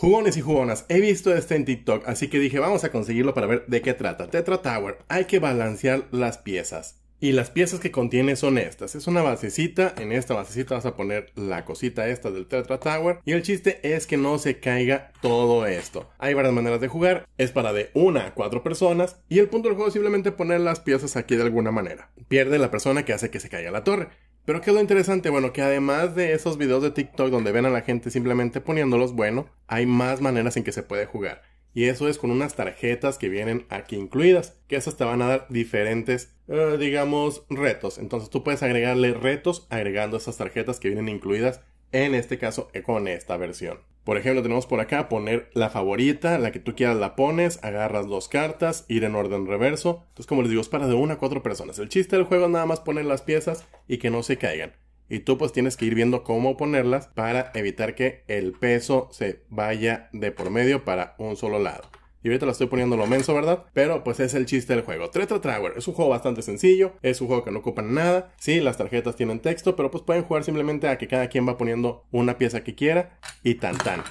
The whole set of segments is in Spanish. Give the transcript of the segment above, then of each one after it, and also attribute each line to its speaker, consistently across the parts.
Speaker 1: Jugones y jugonas, he visto este en TikTok, así que dije vamos a conseguirlo para ver de qué trata. Tetra Tower, hay que balancear las piezas. Y las piezas que contiene son estas. Es una basecita, en esta basecita vas a poner la cosita esta del Tetra Tower. Y el chiste es que no se caiga todo esto. Hay varias maneras de jugar, es para de una a cuatro personas. Y el punto del juego es simplemente poner las piezas aquí de alguna manera. Pierde la persona que hace que se caiga la torre. Pero ¿qué es lo interesante? Bueno, que además de esos videos de TikTok donde ven a la gente simplemente poniéndolos, bueno, hay más maneras en que se puede jugar. Y eso es con unas tarjetas que vienen aquí incluidas, que esas te van a dar diferentes, eh, digamos, retos. Entonces tú puedes agregarle retos agregando esas tarjetas que vienen incluidas, en este caso con esta versión. Por ejemplo, tenemos por acá poner la favorita, la que tú quieras la pones, agarras dos cartas, ir en orden reverso. Entonces, como les digo, es para de una a cuatro personas. El chiste del juego es nada más poner las piezas y que no se caigan. Y tú pues tienes que ir viendo cómo ponerlas para evitar que el peso se vaya de por medio para un solo lado. Y ahorita la estoy poniendo lo menso, ¿verdad? Pero pues es el chiste del juego. Tetra Tower es un juego bastante sencillo, es un juego que no ocupa nada. Sí, las tarjetas tienen texto, pero pues pueden jugar simplemente a que cada quien va poniendo una pieza que quiera y tan tan.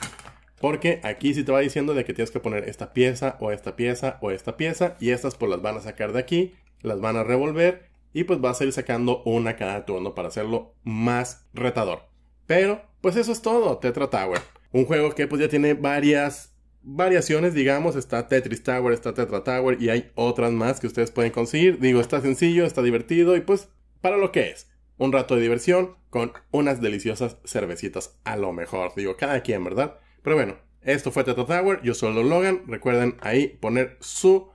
Speaker 1: Porque aquí sí te va diciendo de que tienes que poner esta pieza o esta pieza o esta pieza y estas pues las van a sacar de aquí, las van a revolver y pues vas a ir sacando una cada turno para hacerlo más retador. Pero pues eso es todo, Tetra Tower. Un juego que pues ya tiene varias variaciones, digamos, está Tetris Tower, está Tetra Tower y hay otras más que ustedes pueden conseguir. Digo, está sencillo, está divertido y pues para lo que es, un rato de diversión con unas deliciosas cervecitas a lo mejor, digo, cada quien, ¿verdad? Pero bueno, esto fue Tetra Tower, yo soy Logan, recuerden ahí poner su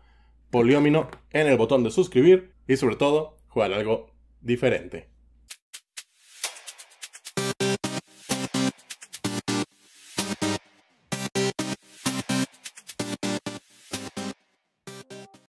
Speaker 1: poliómino en el botón de suscribir y sobre todo jugar algo diferente.